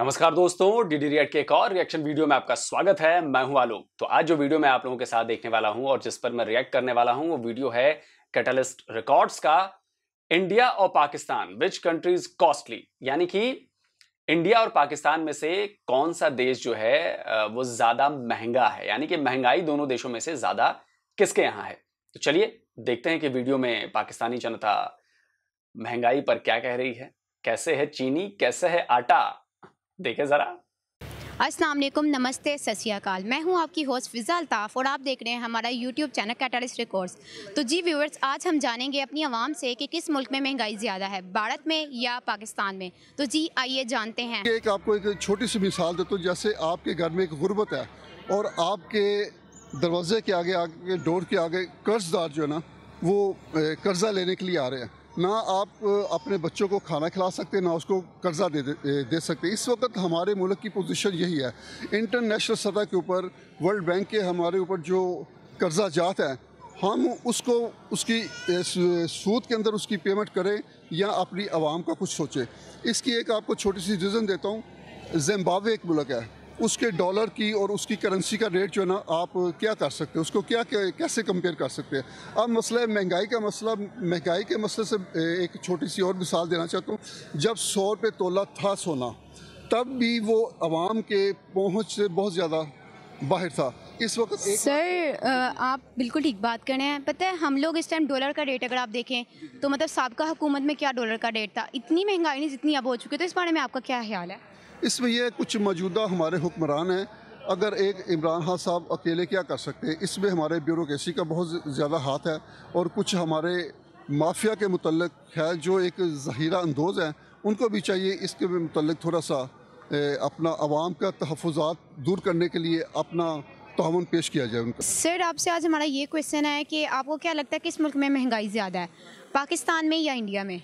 नमस्कार दोस्तों DD reared के एक और रिएक्शन वीडियो में आपका स्वागत है मैं हूं आलोक तो आज जो वीडियो मैं आप लोगों के साथ देखने वाला हूं और जिस पर मैं रिएक्ट करने वाला हूं वो वीडियो है कैटलिस्ट रिकॉर्ड्स का इंडिया और पाकिस्तान विच कंट्रीज कॉस्टली यानी कि इंडिया और पाकिस्तान में से कौन सा देश जो है वो ज्यादा महंगा है यानी कि महंगाई दोनों देशों में से ज्यादा किसके यहाँ है तो चलिए देखते हैं कि वीडियो में पाकिस्तानी जनता महंगाई पर क्या कह रही है कैसे है चीनी कैसे है आटा देखें ज़रा अस्सलाम वालेकुम नमस्ते सत्याकाल मैं हूं आपकी होस्ट फिज़ा अल्ताफ़ और आप देख रहे हैं हमारा यूट्यूब चैनल कैटलिस्ट रिकॉर्ड्स तो जी व्यूवर्स आज हम जानेंगे अपनी आवाम से कि किस मुल्क में महंगाई ज़्यादा है भारत में या पाकिस्तान में तो जी आइए जानते हैं एक आपको एक छोटी सी मिसाल देता तो हूँ जैसे आपके घर में एक गुर्बत है और आपके दरवाजे के आगे आगे डोर के आगे कर्जदार जो है ना वो कर्ज़ा लेने के लिए आ रहे हैं ना आप अपने बच्चों को खाना खिला सकते ना उसको कर्जा दे, दे दे सकते इस वक्त हमारे मुल्क की पोजीशन यही है इंटरनेशनल सतह के ऊपर वर्ल्ड बैंक के हमारे ऊपर जो कर्जा जात है हम उसको उसकी सूद के अंदर उसकी पेमेंट करें या अपनी आवाम का कुछ सोचें इसकी एक आपको छोटी सी रीज़न देता हूँ जिम्बावे एक मुल्क है उसके डॉलर की और उसकी करेंसी का रेट जो है ना आप क्या कर सकते हैं उसको क्या, कैसे कंपेयर कर सकते हैं अब मसला है महंगाई का मसला महंगाई के मसले से एक छोटी सी और मिसाल देना चाहता हूँ जब सौ रुपये तोला था सोना तब भी वो आवाम के पहुँच से बहुत ज़्यादा बाहर था इस वक्त सर आप बिल्कुल ठीक बात कर रहे हैं पता है हम लोग इस टाइम डॉलर का रेट अगर आप देखें तो मतलब सबका हुकूमत में क्या डॉलर का रेट था इतनी महंगाई नहीं जितनी अब हो चुकी है तो इस बारे में आपका क्या ख्याल है इसमें यह कुछ मौजूदा हमारे हुक्मरान हैं अगर एक इमरान खान साहब अकेले क्या कर सकते हैं इसमें हमारे ब्यूरोसी का बहुत ज़्यादा हाथ है और कुछ हमारे माफिया के मतलब है जो एक जहीरा अंदोज़ हैं उनको भी चाहिए इसके मतलब थोड़ा सा ए, अपना आवाम का तहफात दूर करने के लिए अपना तान पेश किया जाए उनका सर आपसे आज हमारा ये क्वेश्चन है कि आपको क्या लगता है कि इस मुल्क में महंगाई ज़्यादा है पाकिस्तान में या इंडिया में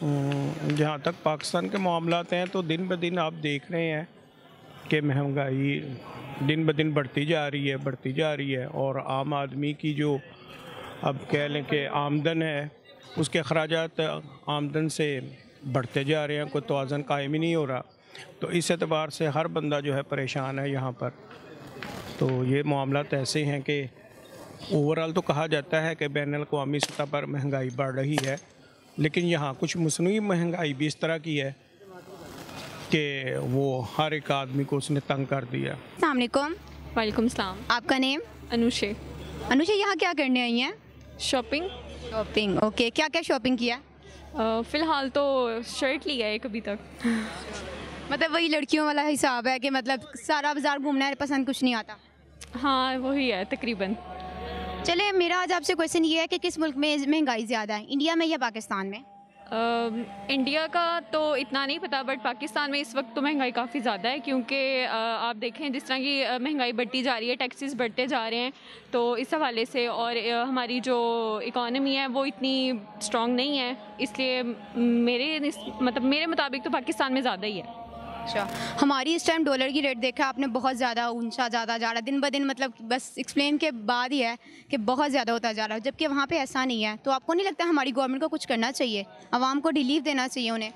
हम्म, जहाँ तक पाकिस्तान के मामला हैं तो दिन ब दिन आप देख रहे हैं कि महंगाई दिन ब दिन बढ़ती जा रही है बढ़ती जा रही है और आम आदमी की जो अब कह लें कि आमदन है उसके अखराज आमदन से बढ़ते जा रहे हैं कोई तोज़न कायम ही नहीं हो रहा तो इस एतबार से हर बंदा जो है परेशान है यहाँ पर तो ये मामला ऐसे हैं कि ओवरऑल तो कहा जाता है कि बैन अवी सतह पर महंगाई बढ़ रही है लेकिन यहाँ कुछ मसनू महंगाई भी इस तरह की है कि वो हर एक आदमी को उसने तंग कर दिया वालेकुम सलाम आपका नेम अनुषे अनुषे यहाँ क्या करने आई हैं शॉपिंग शॉपिंग ओके क्या क्या शॉपिंग किया फ़िलहाल तो शर्ट लिया है कभी तक मतलब वही लड़कियों वाला हिसाब है कि मतलब सारा बाज़ार घूमना है पसंद कुछ नहीं आता हाँ वही है तकरीबन चले मेरा आज आपसे क्वेश्चन ये है कि किस मुल्क में महंगाई ज़्यादा है इंडिया में या पाकिस्तान में आ, इंडिया का तो इतना नहीं पता बट पाकिस्तान में इस वक्त तो महंगाई काफ़ी ज़्यादा है क्योंकि आप देखें जिस तरह की महंगाई बढ़ती जा रही है टैक्सेस बढ़ते जा रहे हैं तो इस हवाले से और हमारी जो इकॉनमी है वो इतनी स्ट्रॉन्ग नहीं है इसलिए मेरे मतलब मेरे मुताबिक तो पाकिस्तान में ज़्यादा ही है अच्छा हमारी इस टाइम डॉलर की रेट देखा आपने बहुत ज़्यादा ऊंचा ज़्यादा जा रहा दिन ब दिन मतलब बस एक्सप्लेन के बाद ही है कि बहुत ज़्यादा होता जा रहा है जबकि वहाँ पे ऐसा नहीं है तो आपको नहीं लगता हमारी गवर्नमेंट को कुछ करना चाहिए आवाम को रिलीफ देना चाहिए उन्हें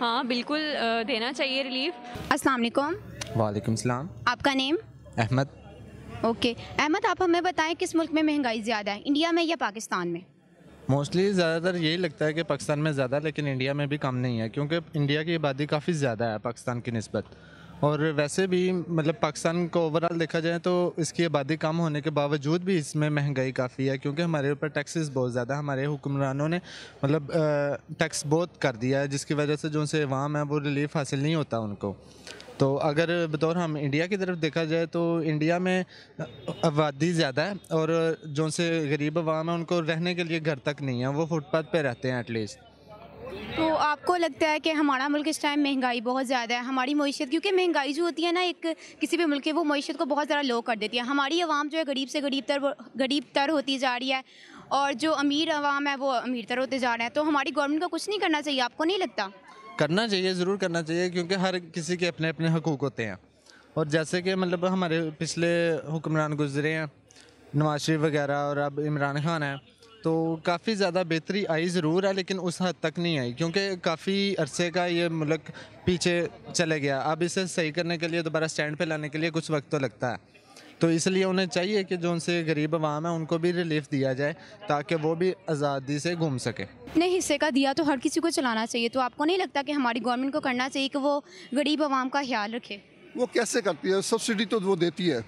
हाँ बिल्कुल देना चाहिए रिलीफ असलम वालेकुम सलाम आपका नेम अहमद ओके अहमद आप हमें बताएं किस मुल्क में महंगाई ज़्यादा है इंडिया में या पाकिस्तान में मोस्टली ज़्यादातर यही लगता है कि पाकिस्तान में ज़्यादा लेकिन इंडिया में भी कम नहीं है क्योंकि इंडिया की आबादी काफ़ी ज़्यादा है पाकिस्तान की नस्बत और वैसे भी मतलब पाकिस्तान को ओवरऑल देखा जाए तो इसकी आबादी कम होने के बावजूद भी इसमें महंगाई काफ़ी है क्योंकि हमारे ऊपर टैक्सेस बहुत ज़्यादा हमारे हुक्मरानों ने मतलब टैक्स बहुत कर दिया है जिसकी वजह से जो से वाम है वो रिलीफ हासिल नहीं होता उनको तो अगर बतौर हम इंडिया की तरफ देखा जाए तो इंडिया में आबादी ज़्यादा है और जो से गरीब आवाम है उनको रहने के लिए घर तक नहीं है वो फुटपाथ पे रहते हैं एटलीस्ट तो आपको लगता है कि हमारा मुल्क इस टाइम महंगाई बहुत ज़्यादा है हमारी मीशत क्योंकि महंगाई जो होती है ना एक किसी भी मुल्क है वो मीशत को बहुत ज़्यादा लो कर देती है हमारी आवाम जो है गरीब से गरीब तर गरीब तर होती जा रही है और जो अमीर आवाम है वो अमीर तर होते जा रहे हैं तो हमारी गवर्नमेंट को कुछ नहीं करना चाहिए आपको नहीं लगता करना चाहिए ज़रूर करना चाहिए क्योंकि हर किसी के अपने अपने हकूक़ होते हैं और जैसे कि मतलब हमारे पिछले हुक्मरान गुजरे हैं नवाज शरीफ वगैरह और अब इमरान खान हैं तो काफ़ी ज़्यादा बेहतरी आई ज़रूर है लेकिन उस हद तक नहीं आई क्योंकि काफ़ी अरसे का ये मुल्क पीछे चले गया अब इसे सही करने के लिए दोबारा स्टैंड पे लाने के लिए कुछ वक्त तो लगता है तो इसलिए उन्हें चाहिए कि जो उनसे गरीब आवाम है उनको भी रिलीफ दिया जाए ताकि वो भी आज़ादी से घूम सके अपने हिस्से का दिया तो हर किसी को चलाना चाहिए तो आपको नहीं लगता कि हमारी गवर्नमेंट को करना चाहिए कि वो गरीब आवाम का ख्याल रखे वो कैसे करती है सब्सिडी तो वो देती है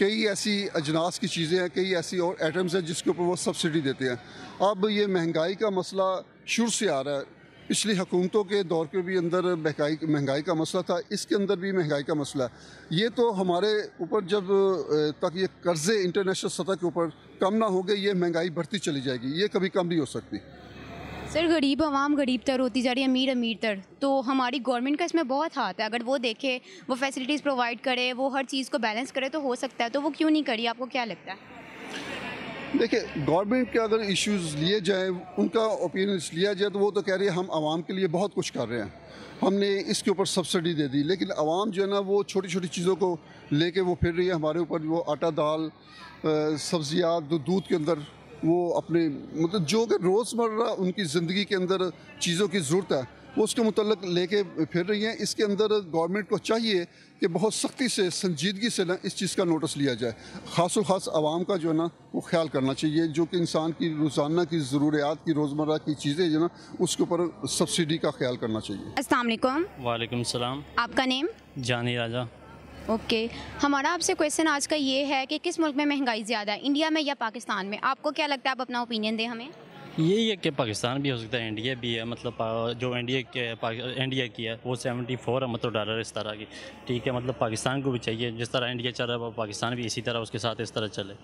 कई ऐसी अजनास की चीज़ें हैं कई ऐसी और आइटम्स हैं जिसके ऊपर वो सब्सिडी देते हैं अब ये महंगाई का मसला शुरू से आ रहा है पिछली हुकूमतों के दौर के भी अंदर महंगाई महंगाई का मसला था इसके अंदर भी महंगाई का मसला है ये तो हमारे ऊपर जब तक ये कर्ज़े इंटरनेशनल सतह के ऊपर कम ना हो गए ये महंगाई बढ़ती चली जाएगी ये कभी कम नहीं हो सकती सर गरीब आवाम गरीब तर होती जा रही है अमीर अमीर तर तो हमारी गवर्नमेंट का इसमें बहुत हाथ है अगर वो देखे वो फैसिलिटीज़ प्रोवाइड करे वो हर चीज़ को बैलेंस करे तो हो सकता है तो वो क्यों नहीं करी आपको क्या लगता है देखिए गवर्नमेंट के अगर इश्यूज लिए जाए उनका ओपिनियन लिया जाए तो वो तो कह रही है हम आवाम के लिए बहुत कुछ कर रहे हैं हमने इसके ऊपर सब्सिडी दे दी लेकिन आवाम जो है ना वो छोटी छोटी चीज़ों को लेके वो फिर रही है हमारे ऊपर वो आटा दाल सब्जियात दूध के अंदर वो अपने मतलब जो कि रोज़मर्रा उनकी ज़िंदगी के अंदर चीज़ों की ज़रूरत है वो उसके मतलब लेके फिर रही हैं इसके अंदर गवर्नमेंट को चाहिए कि बहुत सख्ती से संजीदगी से ना इस चीज़ का नोटिस लिया जाए खास खास आवाम का जो है ना वो ख्याल करना चाहिए जो कि इंसान की रोज़ाना की ज़रूरियात की रोज़मर्रा की चीज़ें जो ना उसके ऊपर सब्सिडी का ख्याल करना चाहिए असलम वालेकुम सलाम आपका नेम जानी राजा ओके हमारा आपसे क्वेश्चन आज का ये है कि किस मुल्क में महंगाई ज़्यादा है इंडिया में या पाकिस्तान में आपको क्या लगता है आप अपना ओपिनियन दें हमें यही है कि पाकिस्तान भी हो सकता है इंडिया भी है मतलब जो इंडिया के इंडिया की है वो सेवेंटी फोर है मतलब डॉलर इस तरह की ठीक है मतलब पाकिस्तान को भी चाहिए जिस तरह इंडिया चल रहा है पाकिस्तान भी इसी तरह उसके साथ इस तरह चले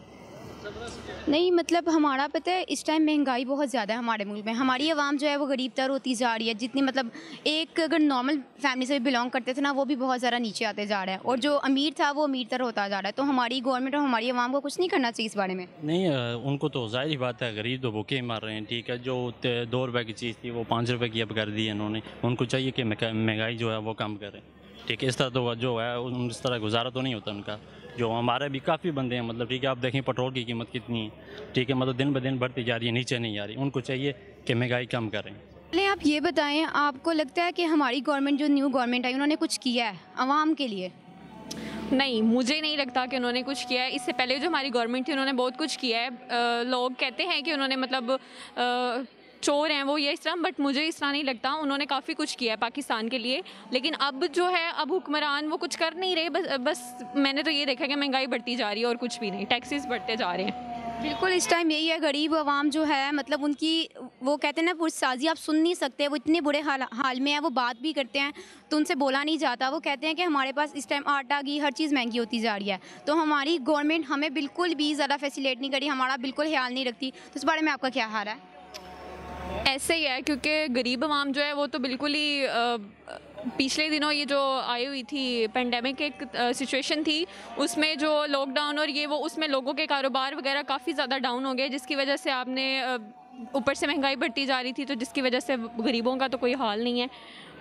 नहीं मतलब हमारा पता है इस टाइम महंगाई बहुत ज़्यादा है हमारे मुल्क में हमारी आवाम जो है वो गरीब तर होती जा रही है जितनी मतलब एक अगर नॉर्मल फैमिली से बिलोंग करते थे ना वो भी बहुत ज़्यादा नीचे आते जा रहे हैं और जो अमीर था वो अमीर तर होता जा रहा है तो हमारी गवर्नमेंट और हमारी आवाम को कुछ नहीं करना चाहिए इस बारे में नहीं उनको तो जाहिर बात है गरीब तो भूखे मार रहे हैं ठीक है जो दो रुपये की चीज़ थी वो पाँच रुपये की अब कर दी है उन्होंने उनको चाहिए कि महंगाई जो है वो कम करें ठीक है इस तरह तो जो है इस तरह गुजारा तो नहीं होता उनका जो हमारे भी काफ़ी बंदे हैं मतलब ठीक है आप देखें पेट्रोल की कीमत कितनी है ठीक है मतलब दिन ब दिन बढ़ती जा रही है नीचे नहीं आ रही उनको चाहिए कि महंगाई कम करें पहले आप ये बताएं आपको लगता है कि हमारी गवर्नमेंट जो न्यू गवर्नमेंट आई उन्होंने कुछ किया है आवाम के लिए नहीं मुझे नहीं लगता कि उन्होंने कुछ किया है इससे पहले जो हमारी गवर्नमेंट थी उन्होंने बहुत कुछ किया है आ, लोग कहते हैं कि उन्होंने मतलब आ, चोर हैं वो ये इस तरह बट मुझे इस तरह नहीं लगता उन्होंने काफ़ी कुछ किया है पाकिस्तान के लिए लेकिन अब जो है अब हुक्मरान वो कुछ कर नहीं रहे बस बस मैंने तो ये देखा कि महंगाई बढ़ती जा रही है और कुछ भी नहीं टैक्सेस बढ़ते जा रहे हैं बिल्कुल इस टाइम यही है गरीब आवाम जो है मतलब उनकी वो कहते हैं ना पुरसाजी आप सुन नहीं सकते वो इतने बुरे हाल हाल में है वो बात भी करते हैं तो उनसे बोला नहीं जाता वो कहते हैं कि हमारे पास इस टाइम आटा घी हर चीज़ महंगी होती जा रही है तो हमारी गवर्नमेंट हमें बिल्कुल भी ज़्यादा फैसिलेट नहीं करी हमारा बिल्कुल ख्याल नहीं रखती तो इस बारे में आपका क्या हाल है ऐसे ही है क्योंकि गरीब आवाम जो है वो तो बिल्कुल ही पिछले दिनों ये जो आई हुई थी पेंडेमिक एक सिचुएशन थी उसमें जो लॉकडाउन और ये वो उसमें लोगों के कारोबार वगैरह काफ़ी ज़्यादा डाउन हो गए जिसकी वजह से आपने ऊपर से महंगाई बढ़ती जा रही थी तो जिसकी वजह से गरीबों का तो कोई हाल नहीं है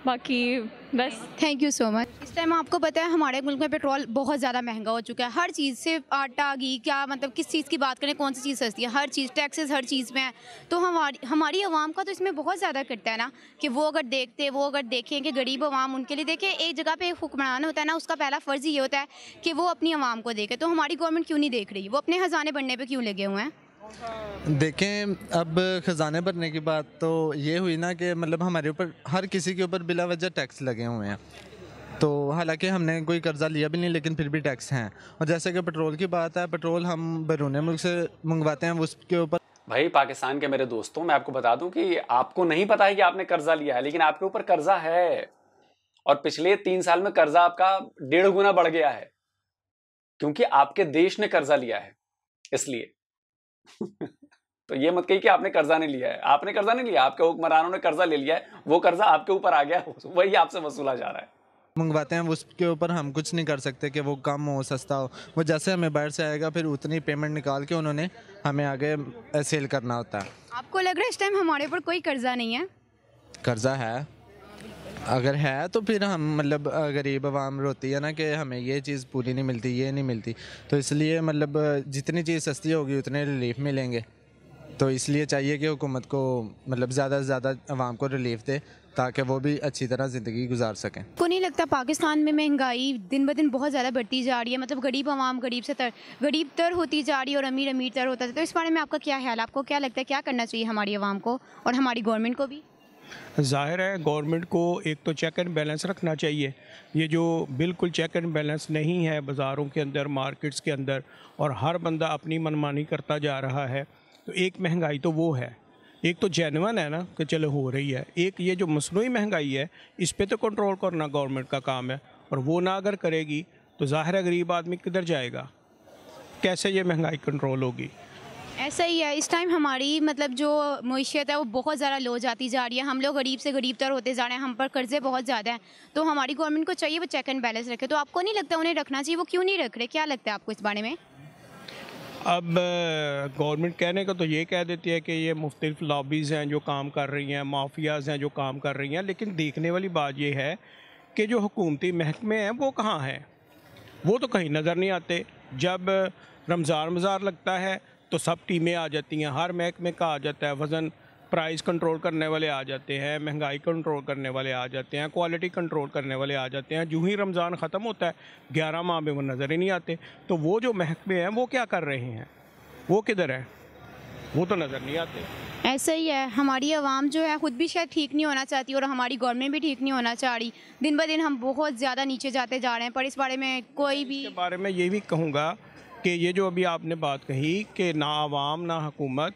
बाकी बस थैंक यू सो मच इस टाइम आपको पता है हमारे मुल्क में पेट्रोल बहुत ज़्यादा महंगा हो चुका है हर चीज़ से आटा घी क्या मतलब किस चीज़ की बात करें कौन सी चीज़ सस्ती है हर चीज़ टैक्सेस हर चीज़ में है तो हमारी हमारी आवाम का तो इसमें बहुत ज़्यादा कटता है ना कि वो अगर देखते वो अगर देखें कि गरीब आवाम उनके लिए देखें एक जगह पर एक हुक्मरान होता है ना उसका पहला फ़र्ज़ ये होता है कि वो अपनी आवाम को देखे तो हमारी गवर्नमेंट क्यों नहीं देख रही वो अपने हज़ाने बनने पर क्यों लगे हुए हैं देखें अब ख़जाने भरने की बात तो ये हुई ना कि मतलब हमारे ऊपर हर किसी के ऊपर बिला वजह टैक्स लगे हुए हैं तो हालांकि हमने कोई कर्ज़ा लिया भी नहीं लेकिन फिर भी टैक्स हैं और जैसे कि पेट्रोल की बात है पेट्रोल हम बैरून मुल्क से मंगवाते हैं उसके ऊपर भाई पाकिस्तान के मेरे दोस्तों मैं आपको बता दूं कि आपको नहीं पता है कि आपने कर्ज़ा लिया है लेकिन आपके ऊपर कर्ज़ा है और पिछले तीन साल में कर्ज़ा आपका डेढ़ गुना बढ़ गया है क्योंकि आपके देश ने कर्ज़ा लिया है इसलिए तो ये मत कही कि आपने कर्जा नहीं लिया है आपने कर्जा नहीं लिया आपके हुक्मरानों ने कर्जा ले लिया है वो कर्जा आपके ऊपर आ गया वही आपसे वसूला जा रहा है मंगवाते हैं उसके ऊपर हम कुछ नहीं कर सकते कि वो कम हो सस्ता हो वो जैसे हमें बाहर से आएगा फिर उतनी पेमेंट निकाल के उन्होंने हमें आगे सेल करना होता है आपको लग रहा है इस टाइम हमारे ऊपर कोई कर्जा नहीं है कर्जा है अगर है तो फिर हम मतलब गरीब आवाम रोती है ना कि हमें ये चीज़ पूरी नहीं मिलती ये नहीं मिलती तो इसलिए मतलब जितनी चीज़ सस्ती होगी उतने रिलीफ मिलेंगे तो इसलिए चाहिए कि हुकूमत को मतलब ज़्यादा से ज़्यादा आवाम को रिलीफ दे ताकि वो भी अच्छी तरह ज़िंदगी गुजार सकें को नहीं लगता पाकिस्तान में महंगाई दिन ब दिन बहुत ज़्यादा बढ़ती जा रही है मतलब गरीब आवाम गरीब से तर गरीब तर होती जा रही है और अमीर अमीर तर होता है तो इस बारे में आपका क्या ख्याल आपको क्या लगता है क्या करना चाहिए हमारी आवाम को और हमारी गवर्नमेंट को भी ज़ाहिर है गवर्नमेंट को एक तो चेक एंड बैलेंस रखना चाहिए ये जो बिल्कुल चेक एंड बैलेंस नहीं है बाज़ारों के अंदर मार्केट्स के अंदर और हर बंदा अपनी मनमानी करता जा रहा है तो एक महंगाई तो वो है एक तो जैनवन है ना कि चलो हो रही है एक ये जो मसनू महंगाई है इस पर तो कंट्रोल करना गवर्नमेंट का काम है और वो ना अगर करेगी तो ज़ाहिर गरीब आदमी किधर जाएगा कैसे ये महंगाई कंट्रोल होगी ऐसा ही है इस टाइम हमारी मतलब जो मीशत है वो बहुत ज़्यादा लो जाती जा रही है हम लोग गरीब से गरीब तर होते जा रहे हैं हम पर कर्जे बहुत ज़्यादा हैं तो हमारी गवर्नमेंट को चाहिए वो चेक एंड बैलेंस रखे तो आपको नहीं लगता उन्हें रखना चाहिए वो क्यों नहीं रख रहे क्या लगता है आपको इस बारे में अब गवर्नमेंट कहने का तो ये कह देती है कि ये मुख्तलिफ लॉबीज़ हैं जो काम कर रही हैं माफियाज़ हैं जो काम कर रही हैं लेकिन देखने वाली बात यह है कि जो हुकूमती महकमे हैं वो कहाँ हैं वो तो कहीं नज़र नहीं आते जब रमज़ान मज़ार लगता है तो सब टीमें आ जाती हैं हर महकमे का आ जाता है वज़न प्राइस कंट्रोल करने वाले आ जाते हैं महंगाई कंट्रोल करने वाले आ जाते हैं क्वालिटी कंट्रोल करने वाले आ जाते हैं जूँ ही रमज़ान ख़त्म होता है ग्यारह माह में वो नज़र ही नहीं आते तो वो जो महकमे हैं वो क्या कर रहे हैं वो किधर है वो तो नज़र नहीं आते ऐसा ही है हमारी आवाम जो है ख़ुद भी शायद ठीक नहीं होना चाहती और हमारी गवर्नमेंट भी ठीक नहीं होना चाह रही दिन ब दिन हम बहुत ज़्यादा नीचे जाते जा रहे हैं पर इस बारे में कोई भी बारे में ये भी कहूँगा कि ये जो अभी आपने बात कही कि ना आवाम ना हुकूमत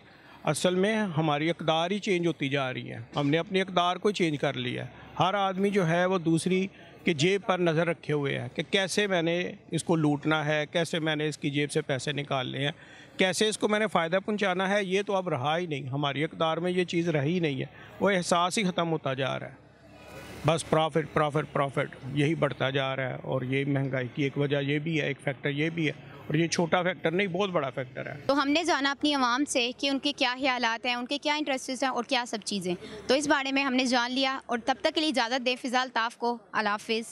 असल में हमारी अकदार ही चेंज होती जा रही है हमने अपनी अकदार को चेंज कर लिया है हर आदमी जो है वो दूसरी के जेब पर नज़र रखे हुए हैं कि कैसे मैंने इसको लूटना है कैसे मैंने इसकी जेब से पैसे निकालने हैं कैसे इसको मैंने फ़ायदा पहुंचाना है ये तो अब रहा ही नहीं हमारी अकदार में ये चीज़ रही नहीं है वो एहसास ही ख़त्म होता जा रहा है बस प्रॉफिट प्रॉफिट प्रॉफिट यही बढ़ता जा रहा है और ये महंगाई की एक वजह ये भी है एक फैक्टर ये भी है और ये छोटा फैक्टर नहीं बहुत बड़ा फैक्टर है तो हमने जाना अपनी आवाम से कि उनके क्या ख्याल हैं उनके क्या इंटरेस्ट हैं और क्या सब चीज़ें तो इस बारे में हमने जान लिया और तब तक के लिए इजाज़त दे फ़िज़ाल ताफ़ को अलाफिज़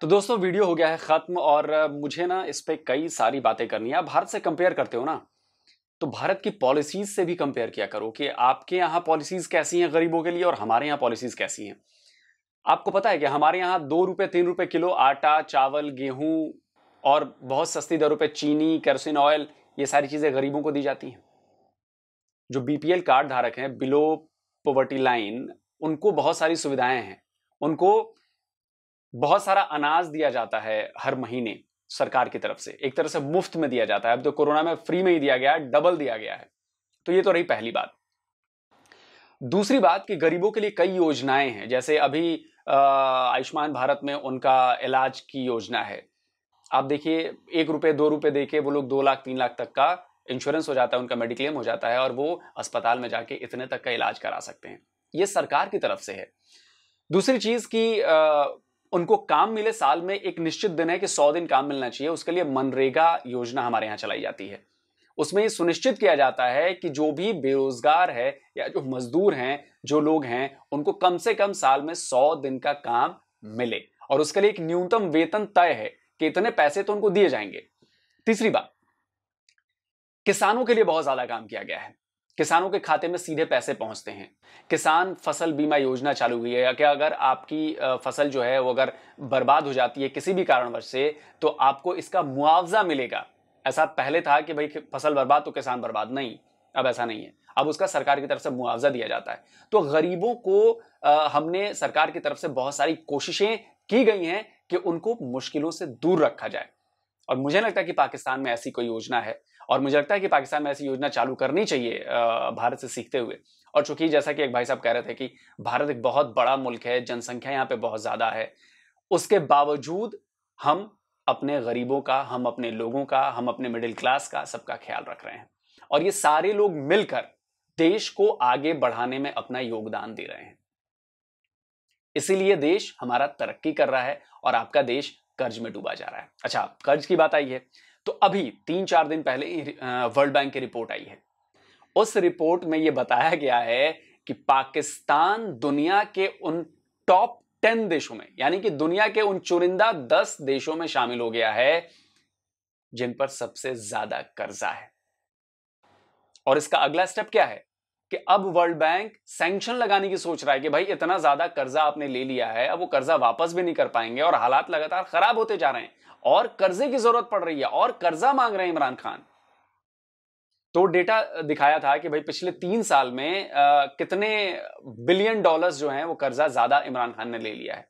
तो दोस्तों वीडियो हो गया है ख़त्म और मुझे ना इस पर कई सारी बातें करनी है आप भारत से कंपेयर करते हो ना तो भारत की पॉलिसीज़ से भी कंपेयर किया करो कि आपके यहाँ पॉलिसीज़ कैसी हैं गरीबों के लिए और हमारे यहाँ पॉलिसीज़ कैसी हैं आपको पता है कि हमारे यहाँ दो रुपये तीन रुपये किलो आटा चावल गेहूँ और बहुत सस्ती दरों पे चीनी कैरोसिन ऑयल ये सारी चीज़ें गरीबों को दी जाती हैं जो बीपीएल कार्ड धारक हैं बिलो पॉवर्टी लाइन उनको बहुत सारी सुविधाएं हैं उनको बहुत सारा अनाज दिया जाता है हर महीने सरकार की तरफ से एक तरह से मुफ्त में दिया जाता है अब तो कोरोना में फ्री में ही दिया गया है डबल दिया गया है तो ये तो रही पहली बात दूसरी बात कि गरीबों के लिए कई योजनाएं हैं जैसे अभी आयुष्मान भारत में उनका इलाज की योजना है आप देखिए एक रुपये दो रुपये दे वो लोग दो लाख तीन लाख तक का इंश्योरेंस हो जाता है उनका मेडिक्लेम हो जाता है और वो अस्पताल में जाके इतने तक का इलाज करा सकते हैं ये सरकार की तरफ से है दूसरी चीज़ कि उनको काम मिले साल में एक निश्चित दिन है कि सौ दिन काम मिलना चाहिए उसके लिए मनरेगा योजना हमारे यहाँ चलाई जाती है उसमें ये सुनिश्चित किया जाता है कि जो भी बेरोजगार है या जो मजदूर हैं जो लोग हैं उनको कम से कम साल में सौ दिन का काम मिले और उसके लिए एक न्यूनतम वेतन तय है कि इतने पैसे तो उनको दिए जाएंगे तीसरी बात किसानों के लिए बहुत ज्यादा काम किया गया है किसानों के खाते में सीधे पैसे पहुंचते हैं किसान फसल बीमा योजना चालू हुई है या क्या अगर आपकी फसल जो है वो अगर बर्बाद हो जाती है किसी भी कारणवश से तो आपको इसका मुआवजा मिलेगा ऐसा पहले था कि भाई फसल बर्बाद तो किसान बर्बाद नहीं अब ऐसा नहीं है अब उसका सरकार की तरफ से मुआवजा दिया जाता है तो गरीबों को हमने सरकार की तरफ से बहुत सारी कोशिशें की गई हैं कि उनको मुश्किलों से दूर रखा जाए और मुझे लगता है कि पाकिस्तान में ऐसी कोई योजना है और मुझे लगता है कि पाकिस्तान में ऐसी योजना चालू करनी चाहिए भारत से सीखते हुए और चूंकि जैसा कि एक भाई साहब कह रहे थे कि भारत एक बहुत बड़ा मुल्क है जनसंख्या यहाँ पे बहुत ज़्यादा है उसके बावजूद हम अपने गरीबों का हम अपने लोगों का हम अपने मिडिल क्लास का सबका ख्याल रख रहे हैं और ये सारे लोग मिलकर देश को आगे बढ़ाने में अपना योगदान दे रहे हैं इसीलिए देश हमारा तरक्की कर रहा है और आपका देश कर्ज में डूबा जा रहा है अच्छा कर्ज की बात आई है तो अभी तीन चार दिन पहले वर्ल्ड बैंक की रिपोर्ट आई है उस रिपोर्ट में यह बताया गया है कि पाकिस्तान दुनिया के उन टॉप टेन देशों में यानी कि दुनिया के उन चुनिंदा दस देशों में शामिल हो गया है जिन पर सबसे ज्यादा कर्जा है और इसका अगला स्टेप क्या है कि अब वर्ल्ड बैंक सैंक्शन लगाने की सोच रहा है कि भाई इतना ज्यादा कर्जा आपने ले लिया है अब वो कर्जा वापस भी नहीं कर पाएंगे और हालात लगातार खराब होते जा रहे हैं और कर्जे की जरूरत पड़ रही है और कर्जा मांग रहे हैं इमरान खान तो डेटा दिखाया था कि भाई पिछले तीन साल में आ, कितने बिलियन डॉलर्स जो हैं वो कर्जा ज्यादा इमरान खान ने ले लिया है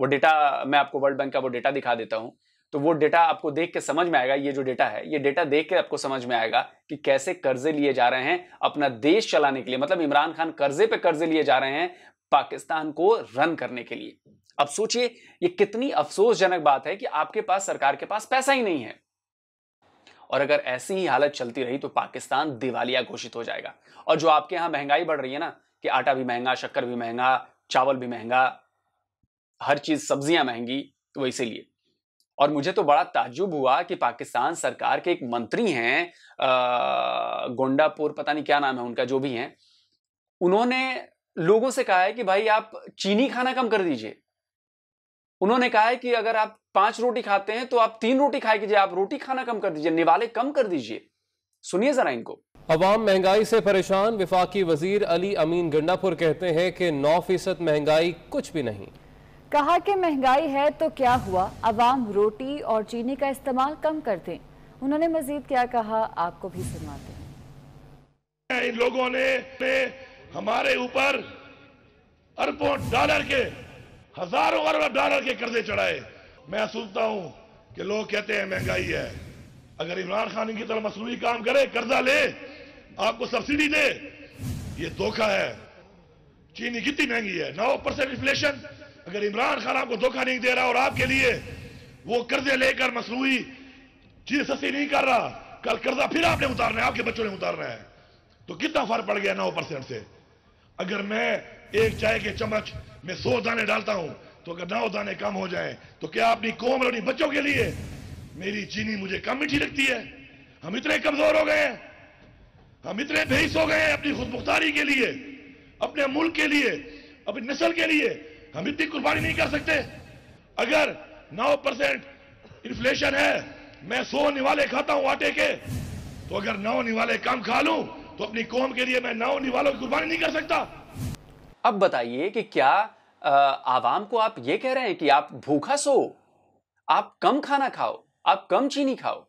वो डेटा मैं आपको वर्ल्ड बैंक का वो डेटा दिखा देता हूं तो वो डेटा आपको देख के समझ में आएगा ये जो डेटा है ये डेटा देख के आपको समझ में आएगा कि कैसे कर्जे लिए जा रहे हैं अपना देश चलाने के लिए मतलब इमरान खान कर्जे पे कर्जे लिए जा रहे हैं पाकिस्तान को रन करने के लिए अब सोचिए ये कितनी अफसोसजनक बात है कि आपके पास सरकार के पास पैसा ही नहीं है और अगर ऐसी ही हालत चलती रही तो पाकिस्तान दिवालिया घोषित हो जाएगा और जो आपके यहां महंगाई बढ़ रही है ना कि आटा भी महंगा शक्कर भी महंगा चावल भी महंगा हर चीज सब्जियां महंगी तो इसीलिए और मुझे तो बड़ा ताजुब हुआ कि पाकिस्तान सरकार के एक मंत्री हैं गोंडापुर पता नहीं क्या नाम है उनका जो भी हैं उन्होंने लोगों से कहा है कि भाई आप चीनी खाना कम कर दीजिए उन्होंने कहा है कि अगर आप पांच रोटी खाते हैं तो आप तीन रोटी खाए कीजिए आप रोटी खाना कम कर दीजिए निवाले कम कर दीजिए सुनिए जरा इनको अवाम महंगाई से परेशान विफाकी वजीर अली अमीन गंडापुर कहते हैं कि नौ फीसद महंगाई कुछ भी नहीं कहा कि महंगाई है तो क्या हुआ आवाम रोटी और चीनी का इस्तेमाल कम कर दें उन्होंने मजीद क्या कहा आपको भी सुनवाते इन लोगों ने, हमारे ऊपर अरबों डॉलर के हजारों अरब डॉलर के कर्जे चढ़ाए मैं सोचता हूं कि लोग कहते हैं महंगाई है अगर इमरान खान की तरह मसरूरी काम करे कर्जा ले आपको सब्सिडी दे ये धोखा है चीनी कितनी महंगी है नौ परसेंट इन्फ्लेशन अगर इमरान खान आपको धोखा नहीं दे रहा और आपके लिए वो कर्जे लेकर मसनू चीज सस्ती नहीं कर रहा कल कर्जा फिर आपने उतारना है आपके बच्चों ने उतारना है तो कितना फर्क पड़ गया नौ परसेंट से अगर मैं एक चाय के चम्मच में सौ दाने डालता हूं तो अगर नौ दाने कम हो जाए तो क्या अपनी कोम और बच्चों के लिए मेरी चीनी मुझे कम मीठी लगती है हम इतने कमजोर हो गए हम इतने बेहिस हो गए अपनी खुदमुख्तारी के लिए अपने मुल्क के लिए अपनी नस्ल के लिए हम इतनी कुर्बानी नहीं कर सकते अगर नौ परसेंट इन्फ्लेशन है मैं सो निवाले खाता हूं आटे के तो अगर नौ निवाले कम खा लू तो अपनी कौम के लिए मैं नौ निवालों की कुर्बानी नहीं कर सकता अब बताइए कि क्या आवाम को आप ये कह रहे हैं कि आप भूखा सो आप कम खाना खाओ आप कम चीनी खाओ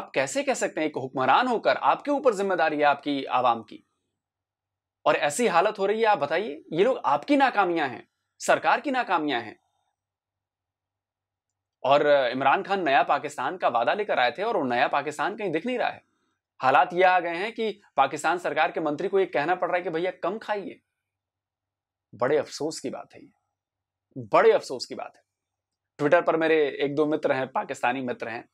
आप कैसे कह सकते हैं एक हुक्मरान होकर आपके ऊपर जिम्मेदारी है आपकी आवाम की और ऐसी हालत हो रही है आप बताइए ये लोग आपकी नाकामियां हैं सरकार की नाकामियां हैं और इमरान खान नया पाकिस्तान का वादा लेकर आए थे और वो नया पाकिस्तान कहीं दिख नहीं रहा है हालात ये आ गए हैं कि पाकिस्तान सरकार के मंत्री को ये कहना पड़ रहा है कि भैया कम खाइए बड़े अफसोस की बात है ये बड़े अफसोस की बात है ट्विटर पर मेरे एक दो मित्र हैं पाकिस्तानी मित्र हैं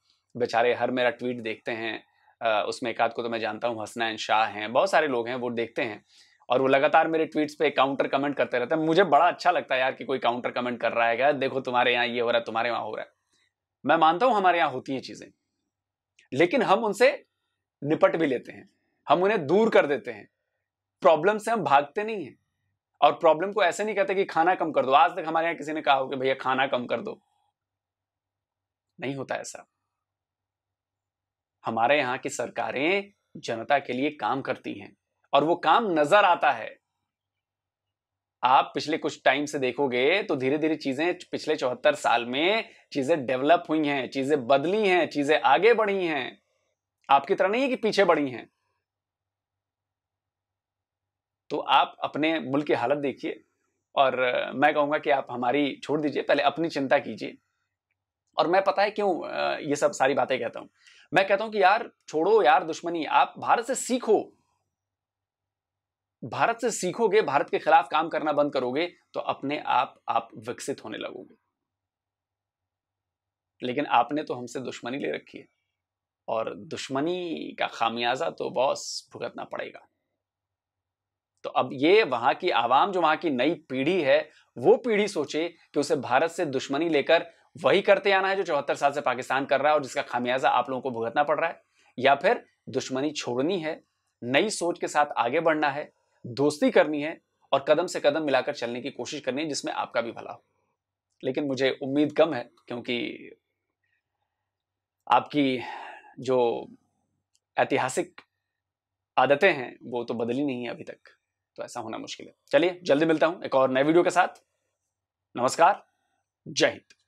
बेचारे हर मेरा ट्वीट देखते हैं उसमें एक आध को तो मैं जानता हूँ हसनैन शाह हैं बहुत सारे लोग हैं वो देखते हैं और वो लगातार मेरे ट्वीट्स पे काउंटर कमेंट करते रहते हैं मुझे बड़ा अच्छा लगता है यार कि कोई काउंटर कमेंट कर रहा है क्या देखो तुम्हारे यहाँ ये हो रहा है तुम्हारे वहाँ हो रहा है मैं मानता हूँ हमारे यहाँ होती हैं चीज़ें लेकिन हम उनसे निपट भी लेते हैं हम उन्हें दूर कर देते हैं प्रॉब्लम से हम भागते नहीं हैं और प्रॉब्लम को ऐसे नहीं कहते कि खाना कम कर दो आज तक हमारे यहाँ किसी ने कहा हो कि भैया खाना कम कर दो नहीं होता ऐसा हमारे यहाँ की सरकारें जनता के लिए काम करती हैं और वो काम नजर आता है आप पिछले कुछ टाइम से देखोगे तो धीरे धीरे चीजें पिछले चौहत्तर साल में चीजें डेवलप हुई हैं चीजें बदली हैं चीजें आगे बढ़ी हैं आपकी तरह नहीं है कि पीछे बढ़ी हैं तो आप अपने मुल्क की हालत देखिए और मैं कहूंगा कि आप हमारी छोड़ दीजिए पहले अपनी चिंता कीजिए और मैं पता है क्यों ये सब सारी बातें कहता हूं मैं कहता हूं कि यार छोड़ो यार दुश्मनी आप भारत से सीखो भारत से सीखोगे भारत के खिलाफ काम करना बंद करोगे तो अपने आप आप विकसित होने लगोगे लेकिन आपने तो हमसे दुश्मनी ले रखी है और दुश्मनी का खामियाजा तो बॉस भुगतना पड़ेगा तो अब ये वहां की आवाम जो वहां की नई पीढ़ी है वो पीढ़ी सोचे कि उसे भारत से दुश्मनी लेकर वही करते आना है जो चौहत्तर साल से पाकिस्तान कर रहा है और जिसका खामियाजा आप लोगों को भुगतना पड़ रहा है या फिर दुश्मनी छोड़नी है नई सोच के साथ आगे बढ़ना है दोस्ती करनी है और कदम से कदम मिलाकर चलने की कोशिश करनी है जिसमें आपका भी भला हो लेकिन मुझे उम्मीद कम है क्योंकि आपकी जो ऐतिहासिक आदतें हैं वो तो बदली नहीं है अभी तक तो ऐसा होना मुश्किल है चलिए जल्दी मिलता हूं एक और नए वीडियो के साथ नमस्कार जय हिंद